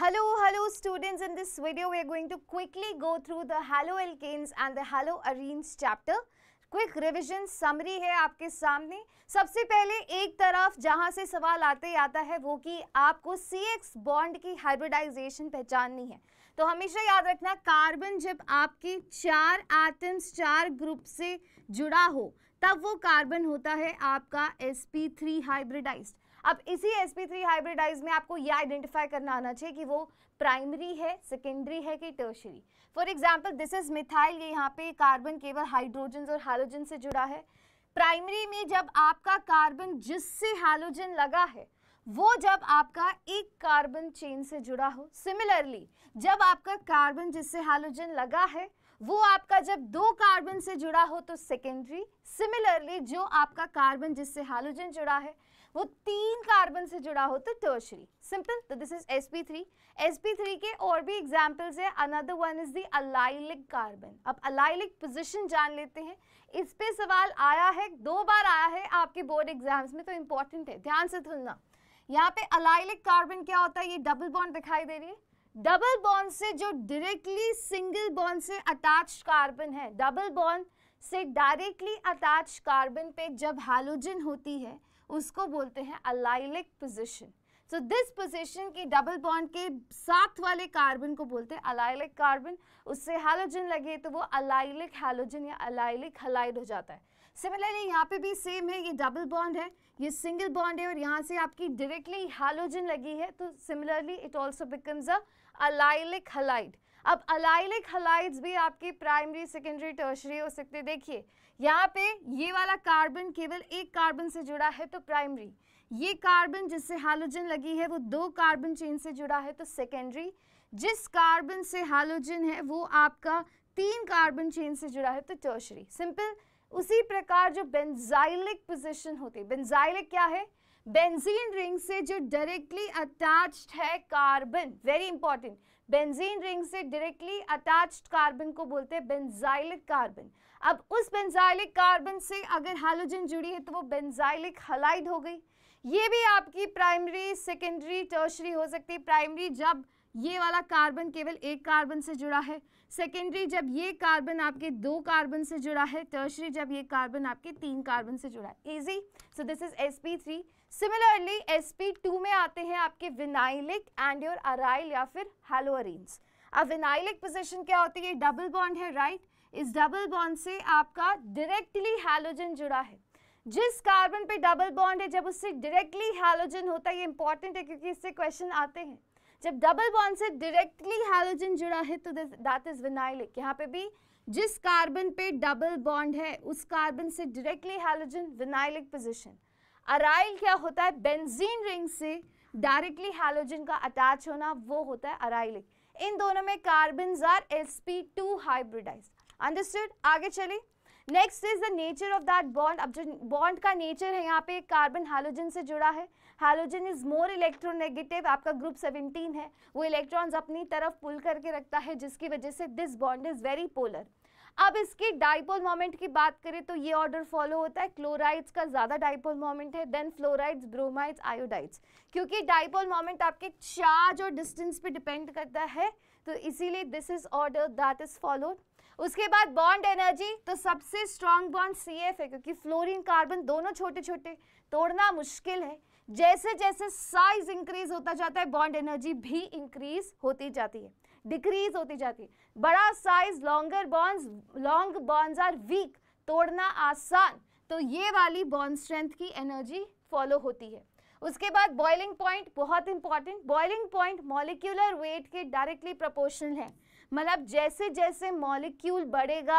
Hello, hello students. In this video, we are going to quickly go through the halo alkanes and the halo arenes chapter. Quick revision summary है आपके सामने सबसे पहले एक तरफ जहां से सवाल आते आता है वो कि आपको सी एक्स बॉन्ड की हाइब्रिडाइजेशन पहचाननी है तो हमेशा याद रखना कार्बन जब आपके चार एटम्स चार ग्रुप से जुड़ा हो तब वो कार्बन होता है आपका sp3 हाइब्रिडाइज्ड अब इसी एस पी थ्री हाइब्रिडाइज में आपको यह आइडेंटिफाई करना आना चाहिए कि वो प्राइमरी है सेकेंडरी है कि tertiary for example this is methyl ये यहाँ पे कार्बन केवल हाइड्रोजन और हाइलोजन से जुड़ा है प्राइमरी में जब आपका कार्बन जिससे हाइलोजन लगा है वो जब आपका एक कार्बन चेन से जुड़ा हो सिमिलरली जब आपका कार्बन जिससे हाइलोजन लगा है वो आपका जब दो कार्बन से जुड़ा हो तो सेकेंडरी सिमिलरली जो आपका कार्बन जिससे हाइलोजन जुड़ा है वो तीन कार्बन से जुड़ा हो तो टर्शरी सिंपल तो दिस इज sp3 sp3 के और भी एग्जांपल्स है another one is the allylic carbon अब अलाइलिक पोजीशन जान लेते हैं इस पे सवाल आया है दो बार आया है आपके बोर्ड एग्जाम्स में तो इंपॉर्टेंट है ध्यान से सुनना यहाँ पे अलाइलिक कार्बन क्या होता है ये डबल बॉन्ड दिखाई दे रही है डबल बॉन्ड से जो डायरेक्टली सिंगल बॉन्ड से अटैच कार्बन है डबल बॉन्ड से डायरेक्टली अटैच कार्बन पे जब हैलोजन होती है उसको बोलते हैं allylic position so this position की डबल बॉन्ड के साथ वाले कार्बन को बोलते हैं अलाइलिक कार्बन उससे हैलोजन लगे तो वो अलाइलिक हैलोजन या अलाइलिक हलाइड हो जाता है सिमिलरली यहाँ पे भी सेम है ये डबल बॉन्ड है ये सिंगल बॉन्ड है और यहाँ से आपकी डायरेक्टली हैलोजन लगी है तो similarly it also becomes a allylic halide अब अलाइलिक हलाइड्स भी आपके प्राइमरी सेकेंडरी टर्शरी हो सकते देखिए यहाँ पे ये वाला कार्बन केवल एक कार्बन से जुड़ा है तो प्राइमरी ये कार्बन जिससे हाइलोजन लगी है वो दो कार्बन चेन से जुड़ा है तो सेकेंडरी जिस कार्बन से हालोजन है वो आपका तीन कार्बन चेन से जुड़ा है तो टर्शरी सिंपल उसी प्रकार जो बेंजाइलिक पोजिशन होती है बेंजाइलिक क्या है बेंजीन रिंग से जो डायरेक्टली अटैच्ड है carbon very important benzene ring से डायरेक्टली अटैच्ड कार्बन को बोलते हैं बेंजाइलिक कार्बन अब उस बेंजाइलिक कार्बन से अगर हाइड्रोजन जुड़ी है तो वो बेंजाइलिक हलाइड हो गई ये भी आपकी प्राइमरी सेकेंडरी टर्शरी हो सकती है प्राइमरी जब ये वाला कार्बन केवल एक कार्बन से जुड़ा है सेकेंडरी जब ये कार्बन आपके दो कार्बन से जुड़ा है टर्शरी जब ये कार्बन आपके तीन कार्बन से जुड़ा है easy so this is S P three similarly S P two में आते हैं आपके विनाइलिक एंड योर अराइल या फिर हेलोअरीन्स अब विनाइलिक पोजिशन क्या होती है डबल बॉन्ड है राइट right? इस डबल बॉन्ड से आपका डायरेक्टली हेलोजन जुड़ा है जिस कार्बन पे डबल बॉन्ड है जब उससे डायरेक्टली हेलोजन होता है ये इंपॉर्टेंट है क्योंकि इससे क्वेश्चन आते हैं जब डबल बॉन्ड से डायरेक्टली हेलोजन जुड़ा है तो दैट इज विनाइलिक यहाँ पे भी जिस कार्बन पे डबल बॉन्ड है उस कार्बन से directly halogen vinylic position aryl क्या होता है बेंजीन रिंग से डायरेक्टली हेलोजन का अटैच होना वो होता है अराइलिक इन दोनों में carbon are S P two hybridize understood आगे चलिए next is the nature of that bond अब जो बॉन्ड का नेचर है यहाँ पे कार्बन हाइलोजन से जुड़ा है हाइलोजन इज मोर इलेक्ट्रोनेगेटिव आपका ग्रुप 17 है वो इलेक्ट्रॉन्स अपनी तरफ पुल करके रखता है जिसकी वजह से this bond is very polar अब इसकी डाइपोल मोमेंट की बात करें तो ये ऑर्डर फॉलो होता है क्लोराइड्स का ज़्यादा डाइपोल मोमेंट है देन फ्लोराइड्स ब्रोमाइड्स आयोडाइड्स क्योंकि डाइपोल मोमेंट आपके चार्ज और डिस्टेंस पे डिपेंड करता है तो इसीलिए this is order that is followed उसके बाद बॉन्ड एनर्जी तो सबसे स्ट्रांग बॉन्ड सी एफ है क्योंकि फ्लोरिन कार्बन दोनों छोटे छोटे तोड़ना मुश्किल है जैसे जैसे साइज इंक्रीज होता जाता है बॉन्ड एनर्जी भी इंक्रीज होती जाती है डिक्रीज होती जाती है बड़ा size longer bonds long bonds are weak तोड़ना आसान तो ये वाली बॉन्ड स्ट्रेंथ की एनर्जी फॉलो होती है उसके बाद बॉइलिंग पॉइंट बहुत important boiling point molecular weight के डायरेक्टली प्रपोर्शनल है मतलब जैसे जैसे मॉलिक्यूल बढ़ेगा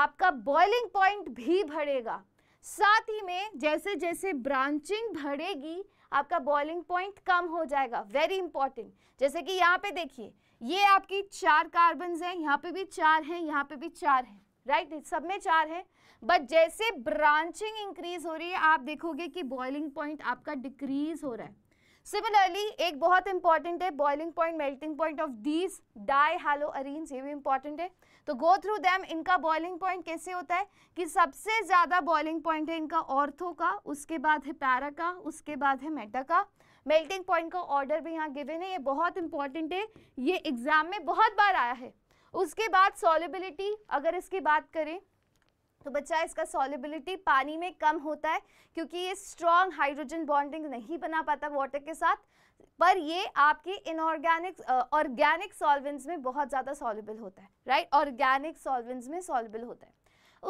आपका बॉइलिंग पॉइंट भी बढ़ेगा साथ ही में जैसे जैसे ब्रांचिंग बढ़ेगी आपका बॉइलिंग पॉइंट कम हो जाएगा वेरी इंपॉर्टेंट जैसे कि यहाँ पे देखिए ये आपकी चार कार्बन हैं यहाँ पे भी चार हैं यहाँ पे भी चार हैं राइट right? सब में चार है बट जैसे ब्रांचिंग इंक्रीज हो रही है आप देखोगे कि बॉइलिंग पॉइंट आपका डिक्रीज हो रहा है सिमिलरली एक बहुत इंपॉर्टेंट है boiling point melting point of these di halo arenes ये भी इंपॉर्टेंट है तो गो थ्रू दैम इनका बॉइलिंग पॉइंट कैसे होता है कि सबसे ज़्यादा बॉइलिंग पॉइंट है इनका ऑर्थो का उसके बाद है पैरा का उसके बाद है मेटा का मेल्टिंग पॉइंट का ऑर्डर भी यहाँ गिवेन है ये बहुत इंपॉर्टेंट है ये एग्ज़ाम में बहुत बार आया है उसके बाद सॉलिबिलिटी अगर इसकी बात करें तो बच्चा इसका सॉलिबिलिटी पानी में कम होता है क्योंकि ये स्ट्रॉन्ग हाइड्रोजन बॉन्डिंग नहीं बना पाता वाटर के साथ पर ये आपके इनऑर्गेनिक ऑर्गेनिक सॉल्वेंट्स में बहुत ज़्यादा सॉलिबल होता है राइट ऑर्गेनिक सॉल्वेंट्स में सॉलिबल होता है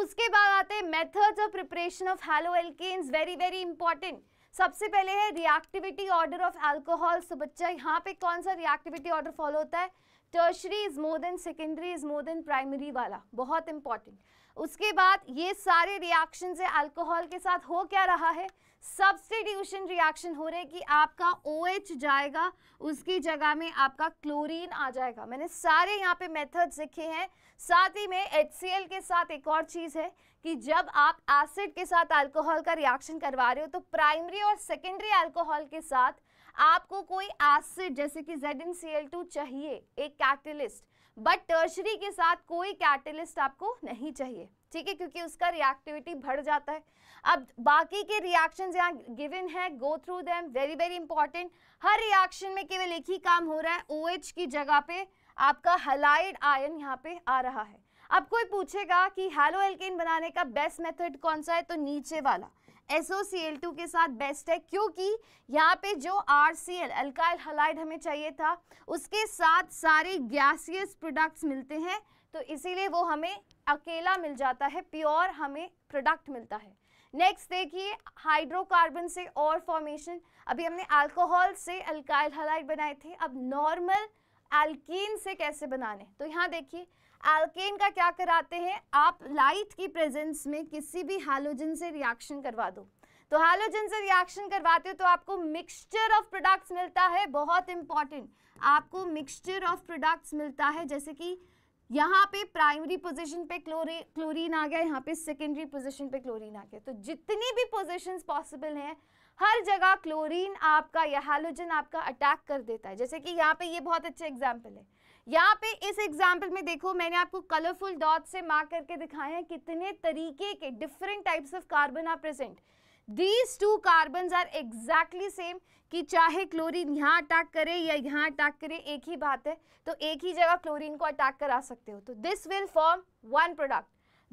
उसके बाद आते हैं methods of preparation of halo alkanes very very important सबसे पहले है reactivity order of alcohol so बच्चा यहाँ पे कौन सा रिएक्टिविटी ऑर्डर फॉलो होता है tertiary is more than secondary is more than primary वाला बहुत इंपॉर्टेंट उसके बाद ये सारे रिएक्शन से अल्कोहल के साथ हो क्या रहा है सब्सटीट्यूशन रिएक्शन हो रहे कि आपका ओ OH जाएगा उसकी जगह में आपका क्लोरीन आ जाएगा मैंने सारे यहाँ पे मेथड्स लिखे हैं साथ ही में एच के साथ एक और चीज़ है कि जब आप एसिड के साथ अल्कोहल का रिएक्शन करवा रहे हो तो प्राइमरी और सेकेंडरी अल्कोहल के साथ आपको कोई एसिड जैसे कि जेड चाहिए एक कैटलिस्ट बट टर्शरी के साथ कोई कैटलिस्ट आपको नहीं चाहिए ठीक है क्योंकि उसका रिएक्टिविटी बढ़ जाता है अब बाकी के रिएक्शन यहाँ गिवन है go through them very very important हर रिएक्शन में केवल एक ही काम हो रहा है ओ OH की जगह पे आपका हलाइड आयन यहाँ पे आ रहा है अब कोई पूछेगा कि हेलो एल्केन बनाने का बेस्ट मेथड कौन सा है तो नीचे वाला SOCl2 के साथ बेस्ट है क्योंकि यहाँ पे जो RCl अल्काइल हलाइड हमें चाहिए था उसके साथ सारे गैसियस प्रोडक्ट्स मिलते हैं तो इसीलिए वो हमें अकेला मिल जाता है प्योर हमें प्रोडक्ट मिलता है नेक्स्ट देखिए हाइड्रोकार्बन से और फॉर्मेशन अभी हमने अल्कोहल से अल्काइल हलाइड बनाए थे अब नॉर्मल एल्कीन से कैसे बनाने तो यहाँ देखिए एल्केन का क्या कराते हैं आप लाइट की प्रेजेंस में किसी भी हैलोजन से रिएक्शन करवा दो तो हैलोजन से रिएक्शन करवाते हो तो आपको मिक्सचर ऑफ प्रोडक्ट्स मिलता है बहुत इंपॉर्टेंट आपको मिक्सचर ऑफ प्रोडक्ट्स मिलता है जैसे कि यहाँ पे प्राइमरी पोजीशन पे क्लोरी क्लोरीन आ गया यहाँ पे सेकेंडरी पोजीशन पे क्लोरीन आ गया तो जितनी भी पोजीशंस पॉसिबल हैं हर जगह क्लोरीन आपका या हेलोजन आपका अटैक कर देता है जैसे कि यहाँ पे ये बहुत अच्छा एग्जाम्पल है यहाँ पे इस एग्जाम्पल में देखो मैंने आपको कलरफुल डॉट से मार्क करके दिखाए हैं कितने तरीके के different types of carbon are present these two carbon are exactly same कि चाहे क्लोरीन यहाँ अटैक करे या यहाँ अटैक करे एक ही बात है तो एक ही जगह क्लोरीन को अटैक करा सकते हो तो this will form one product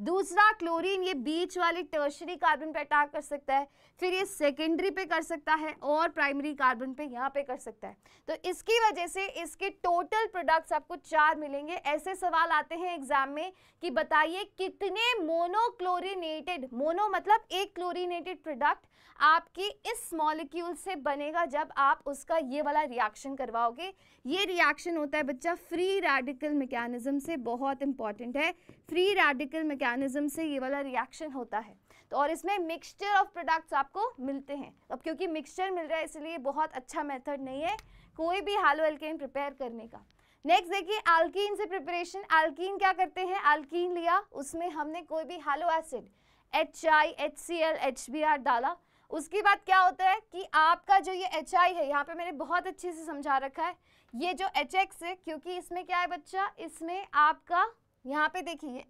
दूसरा क्लोरीन ये बीच वाले टर्शरी कार्बन पे अटैक कर सकता है फिर ये सेकेंडरी पे कर सकता है और प्राइमरी कार्बन पे यहाँ पे कर सकता है तो इसकी वजह से इसके टोटल प्रोडक्ट्स आपको चार मिलेंगे ऐसे सवाल आते हैं एग्जाम में कि बताइए कितने मोनोक्लोरिनेटेड मोनो मतलब एक क्लोरिनेटेड प्रोडक्ट आपकी इस मॉलिक्यूल से बनेगा जब आप उसका ये वाला रिएक्शन करवाओगे ये रिएक्शन होता है बच्चा फ्री रेडिकल मैकेनिज्म से बहुत इंपॉर्टेंट है फ्री रेडिकल मैकेनिज्म से ये वाला रिएक्शन होता है तो और इसमें मिक्सचर ऑफ प्रोडक्ट्स आपको मिलते हैं अब क्योंकि मिक्सचर मिल रहा है इसलिए बहुत अच्छा मेथड नहीं है कोई भी हालो एल्केन प्रिपेयर करने का नेक्स्ट देखिए आल्कीन से प्रिपरेशन आल्कीन क्या करते हैं आल्कीन लिया उसमें हमने कोई भी halo acid H I H C L H B R डाला उसके बाद क्या होता है कि आपका जो ये एच आई है यहाँ पे मैंने बहुत अच्छे से समझा रखा है ये जो एच एक्स है क्योंकि इसमें क्या है बच्चा इसमें आपका यहाँ पे देखिए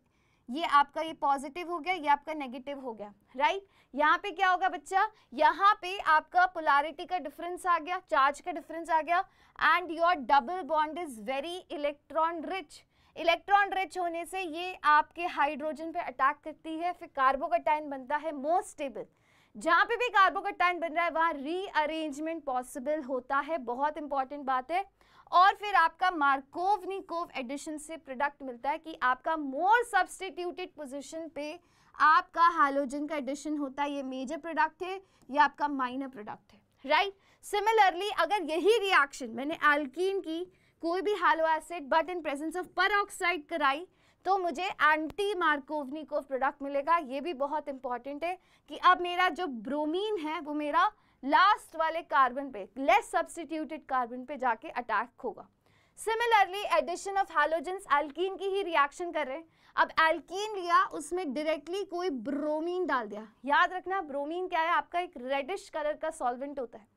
ये आपका ये पॉजिटिव हो गया ये आपका नेगेटिव हो गया राइट यहाँ पे क्या होगा बच्चा यहाँ पे आपका पोलारिटी का डिफरेंस आ गया चार्ज का डिफरेंस आ गया and your double bond is very electron rich electron rich होने से ये आपके हाइड्रोजन पे अटैक करती है फिर कार्बोकटाइन बनता है मोस्ट स्टेबल जहां पे भी कार्बोकटाइन बन रहा है वहां रीअरेंजमेंट पॉसिबल होता है बहुत इंपॉर्टेंट बात है और फिर आपका मार्कोवनिकोव एडिशन से प्रोडक्ट मिलता है कि आपका मोर सब्सटीट्यूटेड पोजिशन पे आपका हाइलोजन का एडिशन होता है ये मेजर प्रोडक्ट है या आपका माइनर प्रोडक्ट है राइट सिमिलरली अगर यही रिएक्शन मैंने एल्कीन की कोई भी halo acid but in presence of पर कराई तो मुझे एंटी मार्कोवनिकोव प्रोडक्ट मिलेगा ये भी बहुत इंपॉर्टेंट है कि अब मेरा जो ब्रोमीन है वो मेरा लास्ट वाले कार्बन पे लेस सब्सटीट्यूटेड कार्बन पे जाके अटैक होगा similarly addition of halogens alkene की ही रिएक्शन कर रहे हैं अब एल्कीन लिया उसमें डायरेक्टली कोई ब्रोमीन डाल दिया याद रखना ब्रोमीन क्या है आपका एक रेडिश कलर का सॉल्वेंट होता है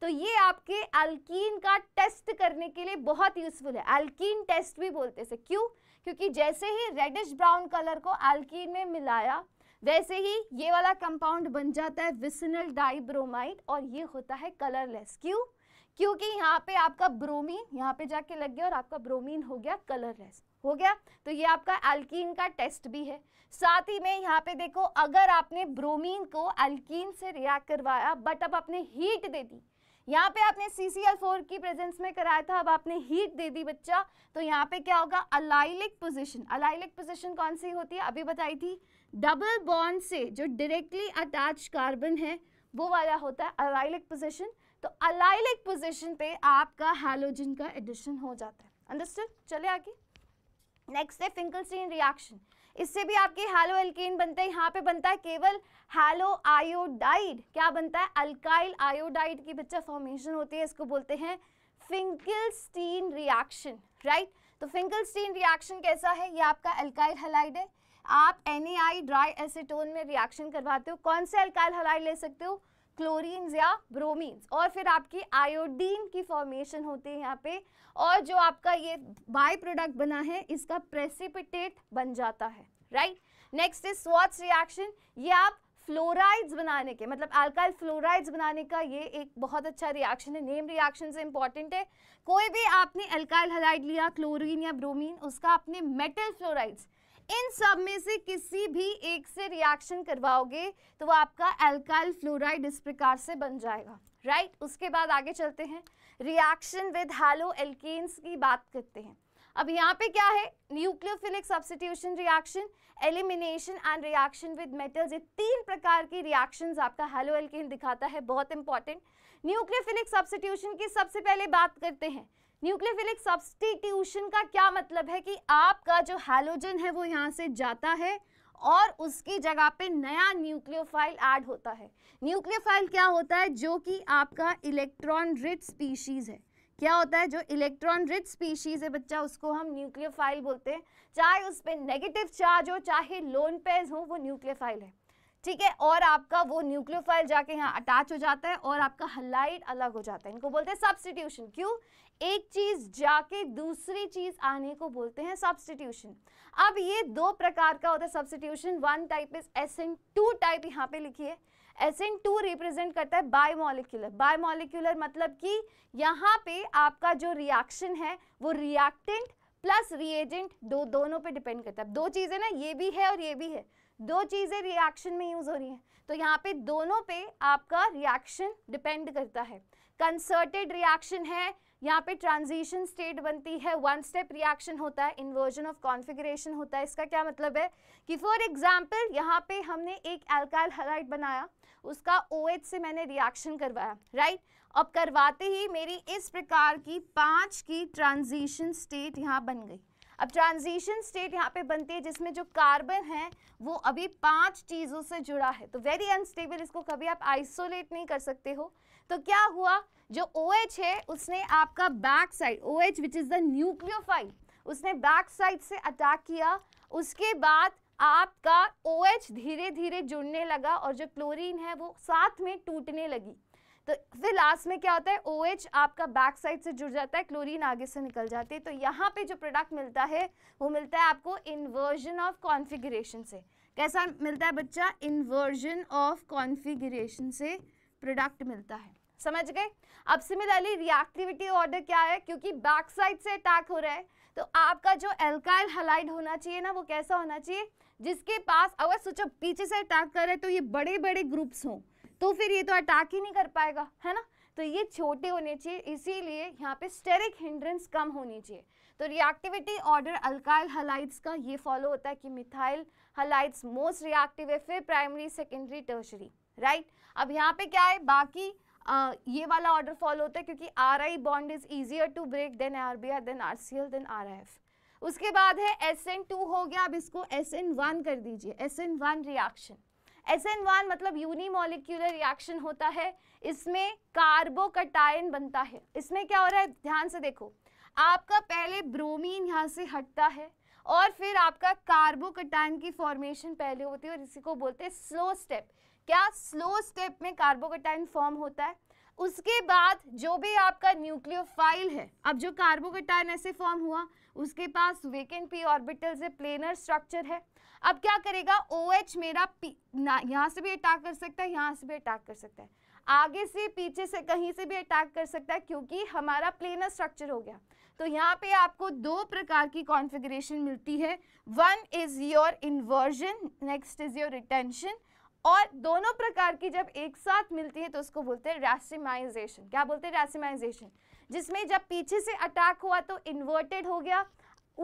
तो ये आपके एल्कीन का टेस्ट करने के लिए बहुत यूजफुल है एल्कीन टेस्ट भी बोलते थे क्यों क्योंकि जैसे ही रेडिश ब्राउन कलर को एल्कीन में मिलाया वैसे ही ये वाला कंपाउंड बन जाता है विसनल डाइब्रोमाइड और ये होता है कलरलेस क्यों क्योंकि यहाँ पे आपका ब्रोमीन यहाँ पे जाके लग गया और आपका ब्रोमीन हो गया कलरलेस हो गया तो ये आपका एल्कीन का टेस्ट भी है साथ ही में यहाँ पे देखो अगर आपने ब्रोमीन को एल्कीन से रिएक्ट करवाया बट अब आपने हीट दे दी यहाँ पे आपने CCL4 की प्रेजेंस में कराया था अब आपने हीट दे दी बच्चा तो यहाँ पे क्या होगा अलाइलिक पोजिशन अलाइलिक पोजिशन कौन सी होती है अभी बताई थी डबल बॉन्ड से जो डायरेक्टली अटैच कार्बन है वो वाला होता है अलाइलिक पोजिशन तो अलाइलिक पोजिशन पे आपका हेलोजन का एडिशन हो जाता है अंडरस्टैंड चले आगे नेक्स्ट है फिंकलस्टीन रिएक्शन इससे भी आपके हैलो एल्केन बनते हैं यहाँ पे बनता है केवल हैलो आयोडाइड क्या बनता है अल्काइल आयोडाइड की बच्चा फॉर्मेशन होती है इसको बोलते हैं फिंकलस्टीन रिएक्शन राइट तो फिंकलस्टीन रिएक्शन कैसा है ये आपका अल्काइल हलाइड है आप एन ड्राई एसिटोन में रिएक्शन करवाते हो कौन से अल्काइल हलाइड ले सकते हो क्लोरीन्स या ब्रोमीन्स और फिर आपकी आयोडीन की फॉर्मेशन होती है यहाँ पे और जो आपका ये बाय प्रोडक्ट बना है इसका प्रेसिपिटेट बन जाता है राइट नेक्स्ट इज स्वाच रिएक्शन ये आप फ्लोराइड्स बनाने के मतलब अल्काइल फ्लोराइड्स बनाने का ये एक बहुत अच्छा रिएक्शन है नेम रिएक्शन से इंपॉर्टेंट है कोई भी आपने अल्काइल हलाइड लिया क्लोरीन या ब्रोमीन उसका आपने मेटल फ्लोराइड्स इन सब में से किसी भी एक से रिएक्शन करवाओगे तो वो आपका एल्काइल फ्लोराइड इस प्रकार से बन जाएगा राइट right? उसके बाद आगे चलते हैं रिएक्शन विद हैलो एल्केन्स की बात करते हैं अब यहाँ पे क्या है nucleophilic substitution reaction elimination and reaction with metals ये तीन प्रकार की रिएक्शंस आपका हेलो एल्केन दिखाता है बहुत इंपॉर्टेंट न्यूक्लियोफिलिक सब्सिट्यूशन की सबसे पहले बात करते हैं न्यूक्लियोफिलिक सब्सटीट्यूशन का क्या मतलब है कि आपका जो हैलोजन है वो यहाँ से जाता है और उसकी जगह पे नया न्यूक्लियोफाइल ऐड होता है न्यूक्लियोफाइल क्या होता है जो कि आपका इलेक्ट्रॉन रिच स्पीशीज़ है क्या होता है जो इलेक्ट्रॉन रिच स्पीशीज़ है बच्चा उसको हम न्यूक्लियोफाइल बोलते हैं चाहे उस पर नेगेटिव चार्ज हो चाहे लोन पेज हो वो न्यूक्लियोफाइल है ठीक है और आपका वो न्यूक्लियोफाइल जाके यहाँ अटैच हो जाता है और आपका हलाइट अलग हो जाता है इनको बोलते हैं सब्सटीट्यूशन क्यों एक चीज जाके दूसरी चीज आने को बोलते हैं सब्सटीट्यूशन अब ये दो प्रकार का होता है substitution one type is S N two type यहाँ पे लिखिए एस एन टू रिप्रेजेंट करता है बायोमोलिकुलर बायोमोलिकुलर मतलब कि यहाँ पे आपका जो रिएक्शन है वो रिएक्टेंट प्लस रिएजेंट दो दोनों पे डिपेंड करता है दो चीज़ें ना ये भी है और ये भी है दो चीज़ें रिएक्शन में यूज़ हो रही हैं तो यहाँ पे दोनों पे आपका रिएक्शन डिपेंड करता है कंसर्टेड रिएक्शन है यहाँ पे ट्रांजिशन स्टेट बनती है वन स्टेप रिएक्शन होता है इन्वर्जन ऑफ कॉन्फिग्रेशन होता है इसका क्या मतलब है कि फॉर एग्जाम्पल यहाँ पे हमने एक एल्काइल हलाइट बनाया उसका ओ OH से मैंने रिएक्शन करवाया राइट अब करवाते ही मेरी इस प्रकार की पांच की ट्रांजिशन स्टेट यहाँ बन गई अब ट्रांजिशन स्टेट यहाँ पे बनती है जिसमें जो कार्बन है वो अभी पांच चीज़ों से जुड़ा है तो वेरी अनस्टेबल इसको कभी आप आइसोलेट नहीं कर सकते हो तो क्या हुआ जो ओ OH है उसने आपका back side O H which is the nucleophile उसने बैक साइड से अटैक किया उसके बाद आपका ओ OH धीरे धीरे जुड़ने लगा और जो क्लोरीन है वो साथ में टूटने लगी तो फिर लास्ट में क्या होता है ओ OH आपका बैक साइड से जुड़ जाता है क्लोरीन आगे से निकल जाती है तो यहाँ पे जो प्रोडक्ट मिलता है वो मिलता है आपको इन्वर्जन ऑफ कॉन्फिग्रेशन से कैसा मिलता है बच्चा इन्वर्जन ऑफ कॉन्फिग्रेशन से प्रोडक्ट मिलता है समझ गए अब सिमिलरली रिएक्टिविटी ऑर्डर क्या है क्योंकि बैक साइड से अटैक हो रहा है तो आपका जो एल्काइल हलाइड होना चाहिए ना वो कैसा होना चाहिए जिसके पास अगर सोचो पीछे से अटैक कर रहे तो ये बड़े बड़े ग्रुप्स हों तो फिर ये तो अटैक ही नहीं कर पाएगा है ना तो ये छोटे होने चाहिए इसीलिए यहाँ पे स्टेरिक हिंड्रेंस कम होनी चाहिए तो रिएक्टिविटी ऑर्डर अल्काइल हलाइड्स का ये फॉलो होता है कि मिथाइल हलाइड्स मोस्ट रिएक्टिव है फिर प्राइमरी सेकेंडरी टर्शरी राइट अब यहाँ पे क्या है बाकी ये वाला ऑर्डर फॉलो होता है क्योंकि R I bond is easier to break than R B R than R C L than R F उसके बाद है एस एन टू हो गया अब इसको एस एन वन कर दीजिए S N one reaction S N one मतलब यूनिमोलिक्यूलर रिएक्शन होता है इसमें कार्बोकटायन बनता है इसमें क्या हो रहा है ध्यान से देखो आपका पहले ब्रोमीन यहाँ से हटता है और फिर आपका कार्बोकटायन की फॉर्मेशन पहले होती है और इसी को बोलते हैं स्लो स्टेप क्या स्लो स्टेप में कार्बोकेटाइन फॉर्म होता है उसके बाद जो भी आपका न्यूक्लियोफाइल है अब जो कार्बोकेटाइन ऐसे फॉर्म हुआ उसके पास वेकेंट पी ऑर्बिटल से प्लेनर स्ट्रक्चर है अब क्या करेगा ओ OH मेरा पी यहाँ से भी अटैक कर सकता है यहाँ से भी अटैक कर सकता है आगे से पीछे से कहीं से भी अटैक कर सकता है क्योंकि हमारा प्लेनर स्ट्रक्चर हो गया तो यहाँ पे आपको दो प्रकार की कॉन्फ़िगरेशन मिलती है one is your inversion next is your retention और दोनों प्रकार की जब एक साथ मिलती है तो उसको बोलते हैं रैसिमाइजेशन क्या बोलते हैं रैसिमाइजेशन जिसमें जब पीछे से अटैक हुआ तो इन्वर्टेड हो गया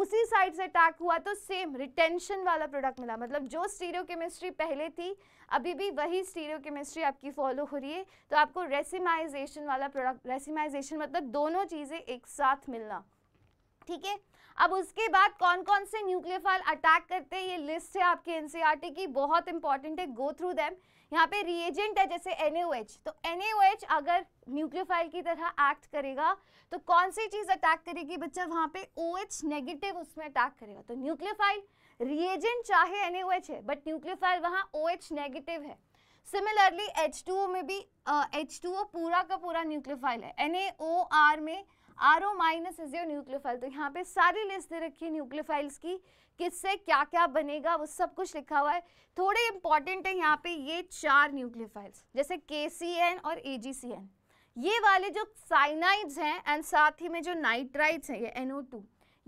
उसी साइड से अटैक हुआ तो सेम रिटेंशन वाला प्रोडक्ट मिला मतलब जो स्टीरियो केमिस्ट्री पहले थी अभी भी वही स्टीरियो केमिस्ट्री आपकी फॉलो हो रही है तो आपको रेसिमाइजेशन वाला प्रोडक्ट रेसिमाइजेशन मतलब दोनों चीज़ें एक साथ मिलना ठीक है अब उसके बाद कौन कौन से न्यूक्लियोफाइल अटैक करते हैं ये लिस्ट है आपके एनसीईआरटी e की बहुत इंपॉर्टेंट है गो थ्रू दैम यहाँ पे रिएजेंट है जैसे एन तो एन अगर न्यूक्लियोफाइल की तरह एक्ट करेगा तो कौन सी चीज़ अटैक करेगी बच्चा वहाँ पे OH नेगेटिव उसमें अटैक करेगा तो न्यूक्लियोफाइल रिएजेंट चाहे एन है बट न्यूक्लियोफाइल वहाँ OH नेगेटिव है सिमिलरली एच में भी एच uh, पूरा का पूरा न्यूक्लियोफाइल है एन में R O minus is your nucleophile तो यहाँ पे सारी लिस्ट दे रखी है न्यूक्लियोफाइल्स की किससे क्या क्या बनेगा वो सब कुछ लिखा हुआ है थोड़े इंपॉर्टेंट है यहाँ पे ये चार न्यूक्लियोफाइल्स जैसे के सी एन और ए जी सी एन ये वाले जो साइनाइड्स हैं एंड साथ ही में जो नाइट्राइड्स हैं ये एनओ टू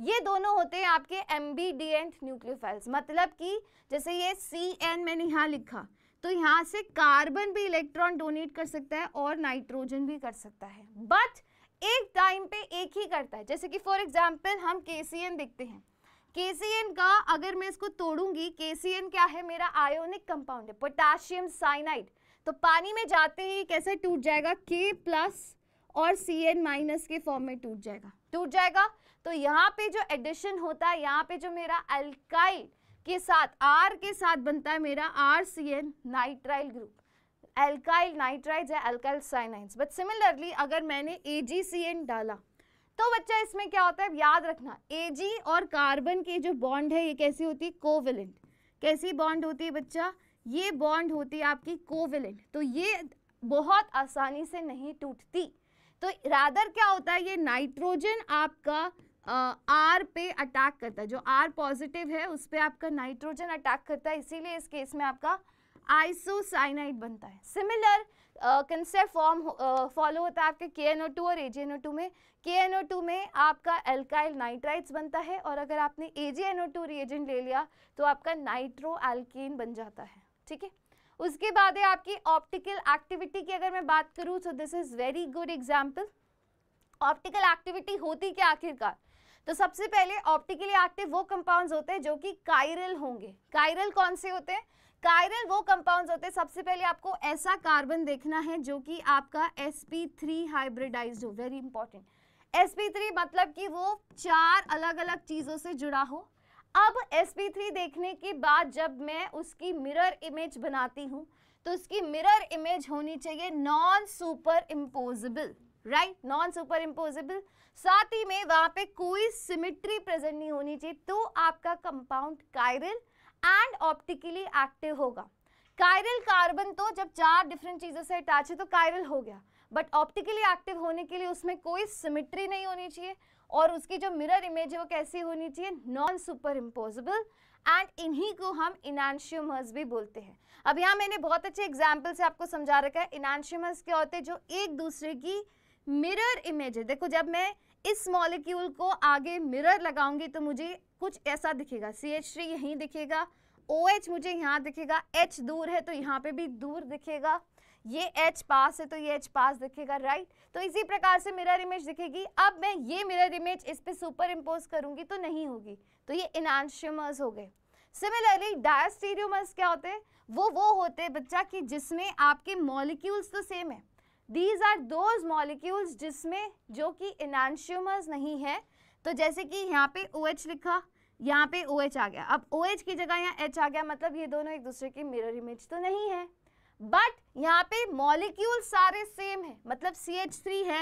ये दोनों होते हैं आपके एम्बीडियंट न्यूक्लियोफाइल्स मतलब कि जैसे ये सी एन मैंने यहाँ लिखा तो यहाँ से कार्बन भी इलेक्ट्रॉन डोनेट कर सकता है और नाइट्रोजन भी कर सकता है बट एक टाइम पे एक ही करता है जैसे कि फॉर एग्जाम्पल हम के देखते हैं के का अगर मैं इसको तोड़ूंगी के क्या है मेरा आयोनिक कंपाउंड है पोटाशियम साइनाइड तो पानी में जाते ही कैसे टूट जाएगा के प्लस और सी एन माइनस के फॉर्म में टूट जाएगा टूट जाएगा तो यहाँ पे जो एडिशन होता है यहाँ पे जो मेरा अल्काइल के साथ आर के साथ बनता है मेरा R C N nitrile group alkyl nitrides or alkyl cyanides but similarly अगर मैंने ए डाला तो बच्चा इसमें क्या होता है याद रखना ए और कार्बन की जो बॉन्ड है ये कैसी होती है कोविलेंट कैसी बॉन्ड होती है बच्चा ये बॉन्ड होती है आपकी कोविलेंट तो ये बहुत आसानी से नहीं टूटती तो रादर क्या होता है ये नाइट्रोजन आपका आर पे अटैक करता है जो आर पॉजिटिव है उस पर आपका नाइट्रोजन अटैक करता है इसीलिए इस केस में आपका आइसोसाइनाइड बनता है सिमिलर कंसेप्ट फॉर्म फॉलो होता है आपके के एन ओ टू और ए जी एन ओ टू में के एन ओ टू में आपका एल्काइल नाइट्राइट्स बनता है और अगर आपने A G N O two reagent ले लिया तो आपका नाइट्रो एल्केन बन जाता है ठीक है उसके बाद है आपकी ऑप्टिकल एक्टिविटी की अगर मैं बात करूँ तो this is very good example optical activity होती क्या आखिरकार तो सबसे पहले ऑप्टिकली एक्टिव वो कंपाउंड्स होते हैं जो कि कायरल होंगे कायरल कौन से होते हैं कायरल वो कंपाउंड्स होते हैं सबसे पहले आपको ऐसा कार्बन देखना है जो कि आपका sp3 हाइब्रिडाइज्ड हो वेरी इंपॉर्टेंट sp3 मतलब कि वो चार अलग अलग चीज़ों से जुड़ा हो अब sp3 देखने के बाद जब मैं उसकी मिरर इमेज बनाती हूँ तो उसकी मिरर इमेज होनी चाहिए non super impossible right non super impossible साथ ही में वहाँ पे कोई सिमिट्री प्रेजेंट नहीं होनी चाहिए तो आपका compound chiral and optically active होगा कायरल कार्बन तो जब चार डिफरेंट चीज़ों से अटैच है तो कायरल हो गया बट ऑप्टिकली एक्टिव होने के लिए उसमें कोई सिमिट्री नहीं होनी चाहिए और उसकी जो मिरर इमेज है वो कैसी होनी चाहिए नॉन सुपर इम्पोजिबल एंड इन्हीं को हम इनानशियमर्स भी बोलते हैं अब यहाँ मैंने बहुत अच्छे एग्जाम्पल से आपको समझा रखा है इनानशियमर्स क्या होते हैं जो एक दूसरे की मिरर इमेज है देखो जब मैं इस मॉलिक्यूल को आगे मिरर लगाऊंगी तो मुझे कुछ ऐसा दिखेगा सी एच थ्री यहीं दिखेगा ओ एच मुझे यहाँ दिखेगा एच दूर है तो यहाँ पे भी दूर दिखेगा ये एच पास है तो ये एच पास दिखेगा राइट तो इसी प्रकार से मिरर इमेज दिखेगी अब मैं ये मिरर इमेज इस पर सुपर इम्पोज करूँगी तो नहीं होगी तो ये इनान्शियमर्स हो गए सिमिलरली डायस्टीरियोमर्स क्या होते हैं वो वो होते हैं बच्चा कि जिसमें आपके मॉलिक्यूल्स तो सेम है दीज आर दोज मॉलिक्यूल्स जिसमें जो कि इनान्शियोमर्स नहीं है तो जैसे कि यहाँ पे ओ OH लिखा यहाँ पे ओ OH आ गया अब ओ OH की जगह यहाँ एच आ गया मतलब ये दोनों एक दूसरे की मिरर इमेज तो नहीं है बट यहाँ पे मॉलिक्यूल सारे सेम है मतलब सी एच थ्री है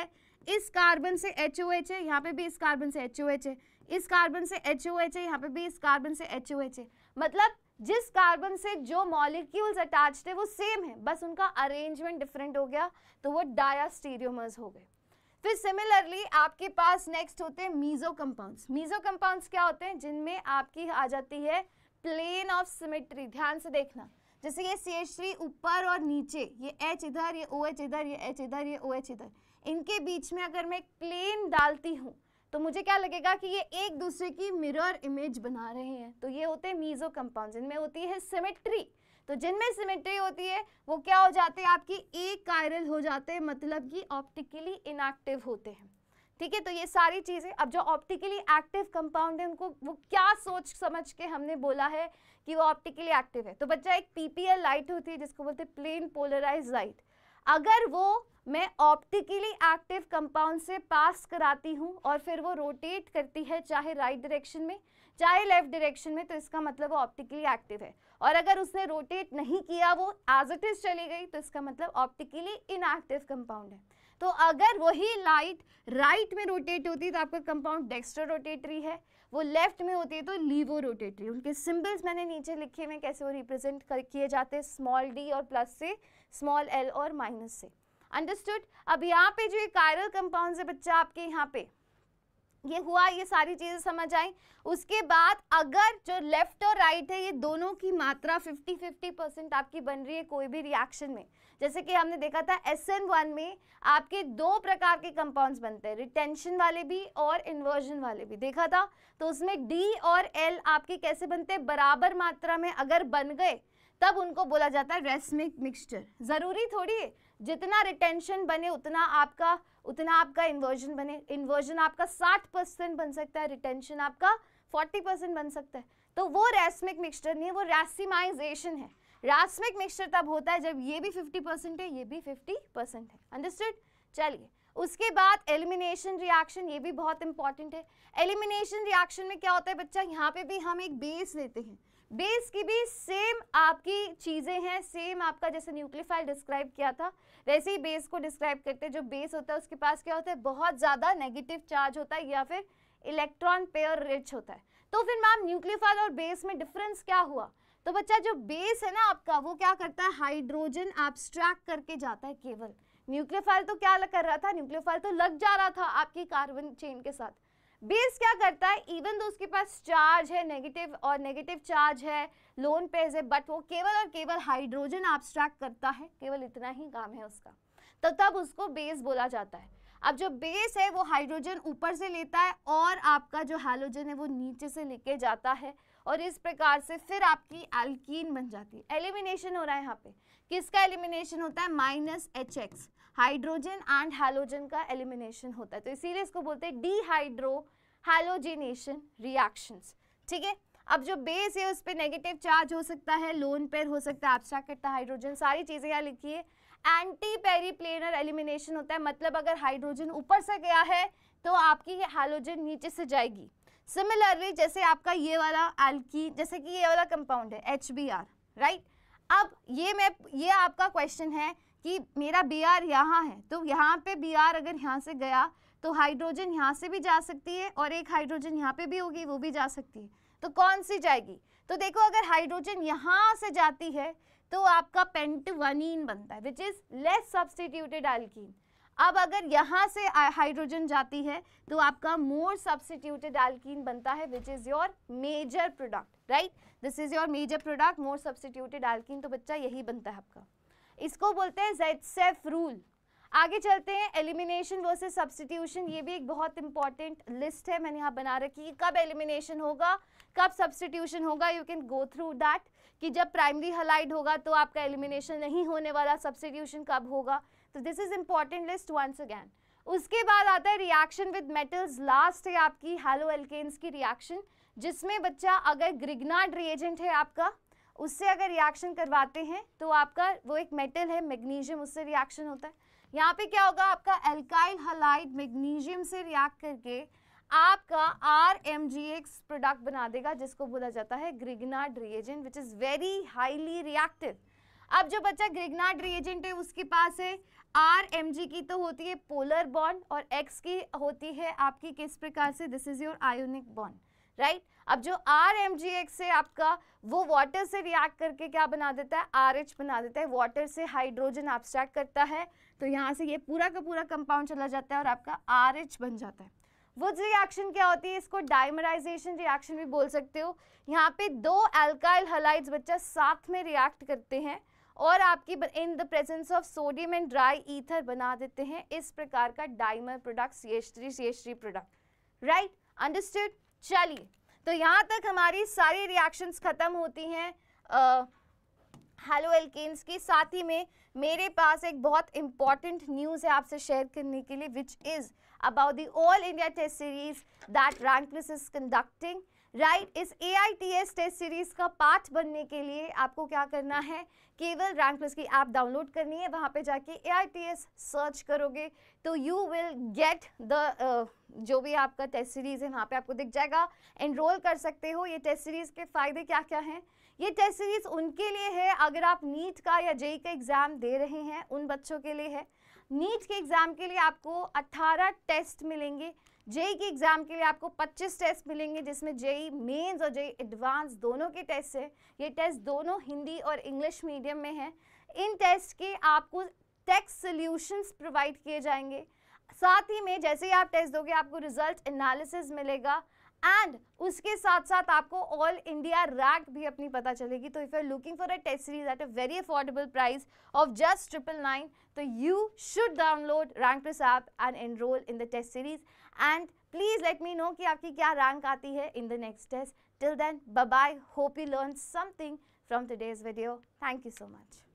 इस कार्बन से एच ओ एच है यहाँ पे भी इस कार्बन से एच ओ एच है इस कार्बन से एच ओ एच है यहाँ पे भी इस कार्बन से एच ओ एच है मतलब जिस कार्बन से जो मॉलिक्यूल्स अटैच्ड है वो सेम है बस उनका अरेंजमेंट डिफरेंट हो गया तो वो डाया हो गए फिर सिमिलरली आपके पास नेक्स्ट होते हैं मीजो कंपाउंड मीजो कंपाउंड क्या होते हैं जिनमें आपकी आ जाती है प्लेन ऑफ सिमेट्री ध्यान से देखना जैसे ये सी एच थ्री ऊपर और नीचे ये एच इधर ये ओ एच इधर ये एच इधर ये ओ एच इधर इनके बीच में अगर मैं प्लेन डालती हूँ तो मुझे क्या लगेगा कि ये एक दूसरे की मिरर इमेज बना रहे हैं तो ये होते हैं मीजो कंपाउंड इनमें होती है सिमेट्री तो जिनमें सिमेट्री होती है वो क्या हो जाते हैं आपकी एक कायरल हो जाते हैं मतलब कि ऑप्टिकली इनएक्टिव होते हैं ठीक है तो ये सारी चीज़ें अब जो ऑप्टिकली एक्टिव कंपाउंड है उनको वो क्या सोच समझ के हमने बोला है कि वो ऑप्टिकली एक्टिव है तो बच्चा एक पीपीएल लाइट होती है जिसको बोलते हैं प्लेन पोलराइज लाइट अगर वो मैं ऑप्टिकली एक्टिव कंपाउंड से पास कराती हूँ और फिर वो रोटेट करती है चाहे राइट right डायरेक्शन में चाहे लेफ्ट डायरेक्शन में तो इसका मतलब वो ऑप्टिकली एक्टिव है और अगर उसने रोटेट नहीं किया वो एज इट इज चली गई तो इसका मतलब ऑप्टिकली इनएक्टिव कंपाउंड है तो अगर वही लाइट राइट में रोटेट होती है तो आपका कंपाउंड डेक्स्ट्रो रोटेटरी है वो लेफ्ट में होती है तो लीवो रोटेटरी उनके सिंबल्स मैंने नीचे लिखे हुए कैसे वो रिप्रेजेंट किए जाते हैं स्मॉल डी और प्लस से स्मॉल एल और माइनस से अंडरस्टूड अब यहाँ पे जो ये कायरल कंपाउंड है बच्चा आपके यहाँ पे ये हुआ ये सारी चीज़ें समझ आई उसके बाद अगर जो लेफ्ट और राइट है ये दोनों की मात्रा 50 50 परसेंट आपकी बन रही है कोई भी रिएक्शन में जैसे कि हमने देखा था एस एन वन में आपके दो प्रकार के कंपाउंड्स बनते हैं रिटेंशन वाले भी और इन्वर्जन वाले भी देखा था तो उसमें डी और एल आपके कैसे बनते हैं बराबर मात्रा में अगर बन गए तब उनको बोला जाता है रेसमिक मिक्सचर ज़रूरी थोड़ी है जितना रिटेंशन बने उतना आपका उतना आपका इन्वर्जन बने इन्वर्जन आपका साठ परसेंट बन सकता है रिटेंशन आपका फोर्टी परसेंट बन सकता है तो वो रैसमिक मिक्सचर नहीं है वो रैसिमाइजेशन है रैसमिक मिक्सचर तब होता है जब ये भी फिफ्टी परसेंट है ये भी फिफ्टी परसेंट है अंडरस्टूड चलिए उसके बाद एलिमिनेशन रिएक्शन ये भी बहुत इंपॉर्टेंट है एलिमिनेशन रिएक्शन में क्या होता है बच्चा यहाँ पे भी हम एक बेस लेते हैं बेस की भी सेम आपकी चीज़ें हैं सेम आपका जैसे न्यूक्लियोफाइल डिस्क्राइब किया था वैसे ही बेस को डिस्क्राइब करते हैं जो बेस होता है उसके पास क्या होता है बहुत ज़्यादा नेगेटिव चार्ज होता है या फिर इलेक्ट्रॉन पेयर रिच होता है तो फिर मैम न्यूक्लियोफाइल और बेस में डिफरेंस क्या हुआ तो बच्चा जो बेस है ना आपका वो क्या करता है हाइड्रोजन एब्स्ट्रैक्ट करके जाता है केवल न्यूक्लियोफाइल तो क्या कर रहा था न्यूक्लियोफाइल तो लग जा रहा था आपकी कार्बन चेन के साथ बेस क्या करता है इवन तो उसके पास चार्ज है नेगेटिव और नेगेटिव चार्ज है लोन पेज है बट वो केवल और केवल हाइड्रोजन एब्स्ट्रैक्ट करता है केवल इतना ही काम है उसका तो तब उसको बेस बोला जाता है अब जो बेस है वो हाइड्रोजन ऊपर से लेता है और आपका जो हाइड्रोजन है वो नीचे से लेके जाता है और इस प्रकार से फिर आपकी एल्कीन बन जाती है एलिमिनेशन हो रहा है यहाँ पे किसका एलिमिनेशन होता है minus H X hydrogen and halogen का एलिमिनेशन होता है तो इसीलिए इसको बोलते हैं डीहाइड्रो हेलोजिनेशन रिएक्शंस ठीक है अब जो बेस है उस पर नेगेटिव चार्ज हो सकता है लोन पेयर हो सकता है एब्सट्रैक्ट करता है हाइड्रोजन सारी चीज़ें यहाँ लिखी है एंटी पेरीप्लेनर एलिमिनेशन होता है मतलब अगर हाइड्रोजन ऊपर से गया है तो आपकी हैलोजन नीचे से जाएगी सिमिलरली जैसे आपका ये वाला एल्की जैसे कि ये वाला कंपाउंड है एच राइट अब ये मैं ये आपका क्वेश्चन है कि मेरा बी आर यहाँ है तो यहाँ पे बी आर अगर यहाँ से गया तो हाइड्रोजन यहाँ से भी जा सकती है और एक हाइड्रोजन यहाँ पे भी होगी वो भी जा सकती है तो कौन सी जाएगी तो देखो अगर हाइड्रोजन यहाँ से जाती है तो आपका पेंटवनीन बनता है which is less substituted alkene अब अगर यहाँ से हाइड्रोजन जाती है तो आपका मोर सब्सटीट्यूटेड एल्किन बनता है which is your major product right this is your major product more substituted alkene तो बच्चा यही बनता है आपका इसको बोलते हैं सेफ रूल e आगे चलते हैं एलिमिनेशन वर्सेस सब्सटीट्यूशन ये भी एक बहुत इंपॉर्टेंट लिस्ट है मैंने यहाँ बना रखी है कब एलिमिनेशन होगा कब सब्सटीट्यूशन होगा you can go through that कि जब प्राइमरी हलाइड होगा तो आपका एलिमिनेशन नहीं होने वाला सब्सटीट्यूशन कब होगा तो this is important list once again उसके बाद आता है रिएक्शन विद मेटल्स लास्ट है आपकी हेलो एल्केन्स की रिएक्शन जिसमें बच्चा अगर ग्रिगनाड रिएजेंट है आपका उससे अगर रिएक्शन करवाते हैं तो आपका वो एक मेटल है मैग्नीशियम उससे रिएक्शन होता है यहाँ पे क्या होगा आपका एल्काइल हलाइड मैग्नीशियम से रिएक्ट करके आपका R M G X product बना देगा जिसको बोला जाता है Grignard reagent which is very highly reactive अब जो बच्चा ग्रिगनाड रिएजेंट है उसके पास है आर एम जी की तो होती है पोलर बॉन्ड और एक्स की होती है आपकी किस प्रकार से this is your ionic bond right अब जो आर एम जी एक्स है आपका वो वाटर से रिएक्ट करके क्या बना देता है आर एच बना देता है वाटर से हाइड्रोजन एब्स्ट्रैक्ट करता है तो यहाँ से ये पूरा का पूरा कंपाउंड चला जाता है और आपका आर एच बन जाता है वुड्स रिएक्शन क्या होती है इसको डायमराइजेशन रिएक्शन भी बोल सकते हो यहाँ पे दो एल्काइल हलाइड्स बच्चा साथ में रिएक्ट करते हैं और आपकी in the presence of sodium and dry ether बना देते हैं इस प्रकार का dimer product C H three C H three product right understood चलिए तो यहाँ तक हमारी सारी रिएक्शंस ख़त्म होती हैं हेलो एल्केन्स की साथ ही में मेरे पास एक बहुत इम्पॉर्टेंट न्यूज़ है आपसे शेयर करने के लिए which is about the all India test series that रैंकलिस इज कंडक्टिंग राइट इस ए टेस्ट सीरीज़ का पार्ट बनने के लिए आपको क्या करना है केवल रैंक प्लस की ऐप डाउनलोड करनी है वहाँ पे जाके ए सर्च करोगे तो यू विल गेट द जो भी आपका टेस्ट सीरीज़ है वहाँ पे आपको दिख जाएगा एनरोल कर सकते हो ये टेस्ट सीरीज़ के फ़ायदे क्या क्या हैं ये टेस्ट सीरीज़ उनके लिए है अगर आप नीट का या जेई e e का एग्ज़ाम दे रहे हैं उन बच्चों के लिए है नीट के एग्ज़ाम के लिए आपको अट्ठारह टेस्ट मिलेंगे जेई की एग्ज़ाम के लिए आपको 25 टेस्ट मिलेंगे जिसमें जेई मेंस और जेई एडवांस दोनों के टेस्ट हैं ये टेस्ट दोनों हिंदी और इंग्लिश मीडियम में हैं इन टेस्ट के आपको टेक्स्ट सोल्यूशंस प्रोवाइड किए जाएंगे साथ ही में जैसे ही आप टेस्ट दोगे आपको रिजल्ट एनालिसिस मिलेगा एंड उसके साथ साथ आपको ऑल इंडिया रैंक भी अपनी पता चलेगी तो if you are looking for a test series at a very affordable price of just triple nine तो you should download rank two app and enrol in the test series and please let me know कि आपकी क्या रैंक आती है in the next test till then bye hope you learn something from today's video thank you so much